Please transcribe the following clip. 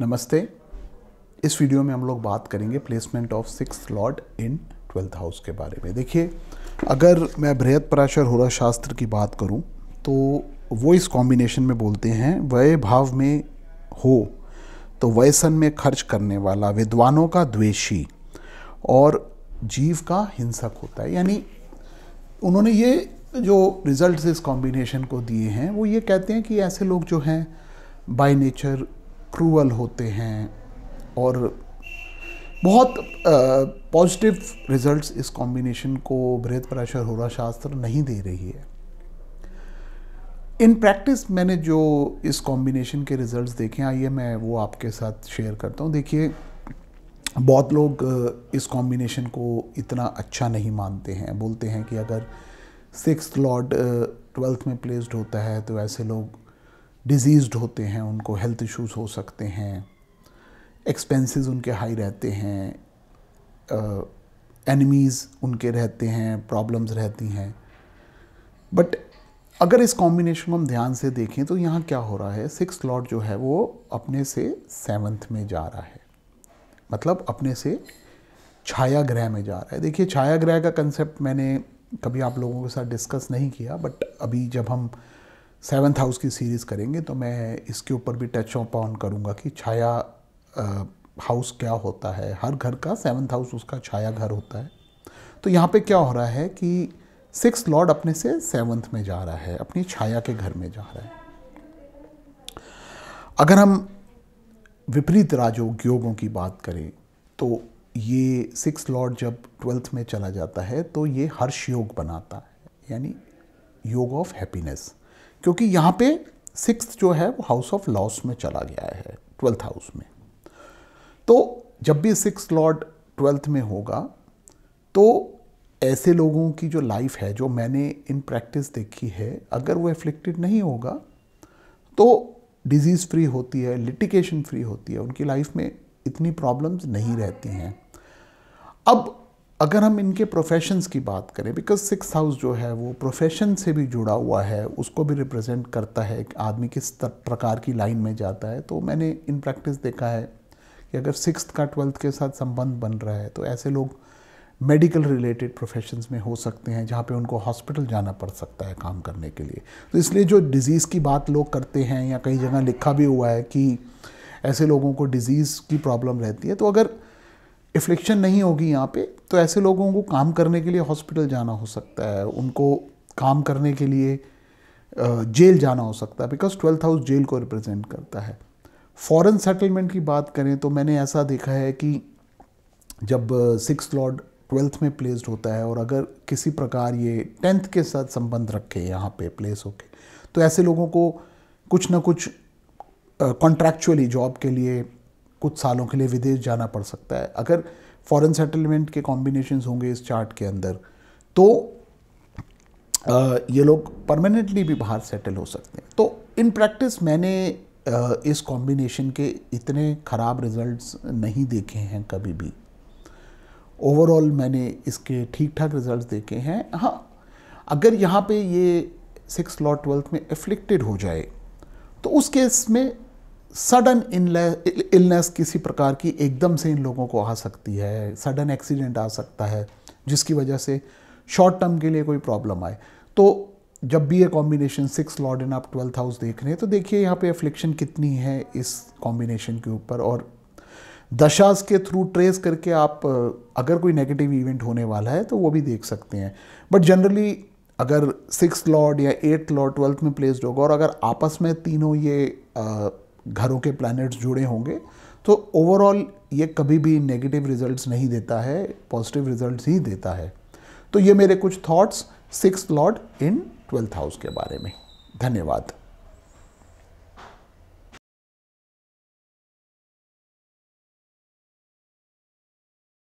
नमस्ते इस वीडियो में हम लोग बात करेंगे placement of six lord in twelfth house के बारे में देखिए अगर मैं बृहद पराशर होरा शास्त्र की बात करूं तो वो इस कॉम्बिनेशन में बोलते हैं वय भाव में हो तो वयसन में खर्च करने वाला विद्वानों का द्वेषी और जीव का हिंसक होता है यानी उन्होंने ये जो रिजल्ट्स इस कॉम्बिनेशन को दिए हैं वो ये कहते हैं कि ऐसे लोग जो हैं बाय नेचर क्रूअल होते हैं और बहुत पॉजिटिव रिजल्ट्स इस कॉम्बिनेशन को बृहद पराशर होरा शास्त्र नहीं दे रही है इन प्रैक्टिस मैंने जो इस कॉम्बिनेशन के रिजल्ट्स देखे आइए मैं वो आपके साथ शेयर करता हूँ देखिए बहुत लोग इस कॉम्बिनेशन को इतना अच्छा नहीं मानते हैं बोलते हैं कि अगर सिक्स लॉर्ड ट्वेल्थ में प्लेस्ड होता है तो ऐसे लोग डिजीज़ होते हैं उनको हेल्थ इश्यूज हो सकते हैं एक्सपेंसेस उनके हाई रहते हैं एनिमीज़ उनके रहते हैं प्रॉब्लम्स रहती हैं बट अगर इस कॉम्बिनेशन को हम ध्यान से देखें तो यहाँ क्या हो रहा है सिक्स लॉर्ड जो है वो अपने से सेवन्थ में जा रहा है मतलब अपने से छाया ग्रह में जा रहा है देखिए छाया ग्रह का कंसेप्ट मैंने कभी आप लोगों के साथ डिस्कस नहीं किया बट अभी जब हम सेवन्थ हाउस की सीरीज़ करेंगे तो मैं इसके ऊपर भी टच ऑन करूँगा कि छाया हाउस क्या होता है हर घर का सेवन्थ हाउस उसका छाया घर होता है तो यहाँ पे क्या हो रहा है कि सिक्स लॉर्ड अपने से सेवन्थ में जा रहा है अपनी छाया के घर में जा रहा है अगर हम विपरीत राजोग योगों की बात करें तो ये सिक्स लॉर्ड जब ट्वेल्थ में चला जाता है तो ये हर्ष योग बनाता है यानी योग ऑफ हैप्पीनेस क्योंकि यहाँ पे सिक्स जो है वो हाउस ऑफ लॉस में चला गया है ट्वेल्थ हाउस में तो जब भी सिक्स लॉर्ड ट्वेल्थ में होगा तो ऐसे लोगों की जो लाइफ है जो मैंने इन प्रैक्टिस देखी है अगर वो एफ्लिक्टेड नहीं होगा तो डिजीज़ फ्री होती है लिटिकेशन फ्री होती है उनकी लाइफ में इतनी प्रॉब्लम्स नहीं रहती हैं अब अगर हम इनके प्रोफेशंस की बात करें बिकॉज सिक्स हाउस जो है वो प्रोफेशन से भी जुड़ा हुआ है उसको भी रिप्रेजेंट करता है कि आदमी किस प्रकार की लाइन में जाता है तो मैंने इन प्रैक्टिस देखा है कि अगर सिक्स का ट्वेल्थ के साथ संबंध बन रहा है तो ऐसे लोग मेडिकल रिलेटेड प्रोफेशंस में हो सकते हैं जहाँ पे उनको हॉस्पिटल जाना पड़ सकता है काम करने के लिए तो इसलिए जो डिज़ीज़ की बात लोग करते हैं या कई जगह लिखा भी हुआ है कि ऐसे लोगों को डिज़ीज़ की प्रॉब्लम रहती है तो अगर इफ्लिक्शन नहीं होगी यहाँ पे तो ऐसे लोगों को काम करने के लिए हॉस्पिटल जाना हो सकता है उनको काम करने के लिए जेल जाना हो सकता है बिकॉज ट्वेल्थ हाउस जेल को रिप्रेजेंट करता है फॉरेन सेटलमेंट की बात करें तो मैंने ऐसा देखा है कि जब सिक्स लॉर्ड ट्वेल्थ में प्लेस्ड होता है और अगर किसी प्रकार ये टेंथ के साथ संबंध रखे यहाँ पे प्लेस होके तो ऐसे लोगों को कुछ ना कुछ कॉन्ट्रैक्चुअली जॉब के लिए कुछ सालों के लिए विदेश जाना पड़ सकता है अगर फॉरेन सेटलमेंट के कॉम्बिनेशन होंगे इस चार्ट के अंदर तो ये लोग परमानेंटली भी बाहर सेटल हो सकते हैं तो इन प्रैक्टिस मैंने इस कॉम्बिनेशन के इतने ख़राब रिजल्ट्स नहीं देखे हैं कभी भी ओवरऑल मैंने इसके ठीक ठाक रिजल्ट्स देखे हैं हाँ अगर यहाँ पे ये सिक्स लॉ ट्वेल्थ में एफ्लिक्टेड हो जाए तो उस केस में सडन इलनेस किसी प्रकार की एकदम से इन लोगों को आ सकती है सडन एक्सीडेंट आ सकता है जिसकी वजह से शॉर्ट टर्म के लिए कोई प्रॉब्लम आए तो जब भी ये कॉम्बिनेशन सिक्स लॉर्ड एंड आप ट्वेल्थ हाउस देख रहे हैं तो देखिए यहाँ पे अफ्लिक्शन कितनी है इस कॉम्बिनेशन के ऊपर और दशास के थ्रू ट्रेस करके आप अगर कोई नेगेटिव इवेंट होने वाला है तो वो भी देख सकते हैं बट जनरली अगर सिक्स लॉर्ड या एट्थ लॉर्ड ट्वेल्थ में प्लेस्ड होगा और अगर आपस में तीनों ये घरों के प्लैनेट्स जुड़े होंगे तो ओवरऑल ये कभी भी नेगेटिव रिजल्ट्स नहीं देता है पॉजिटिव रिजल्ट्स ही देता है तो ये मेरे कुछ thoughts six lord in twelfth house के बारे में धन्यवाद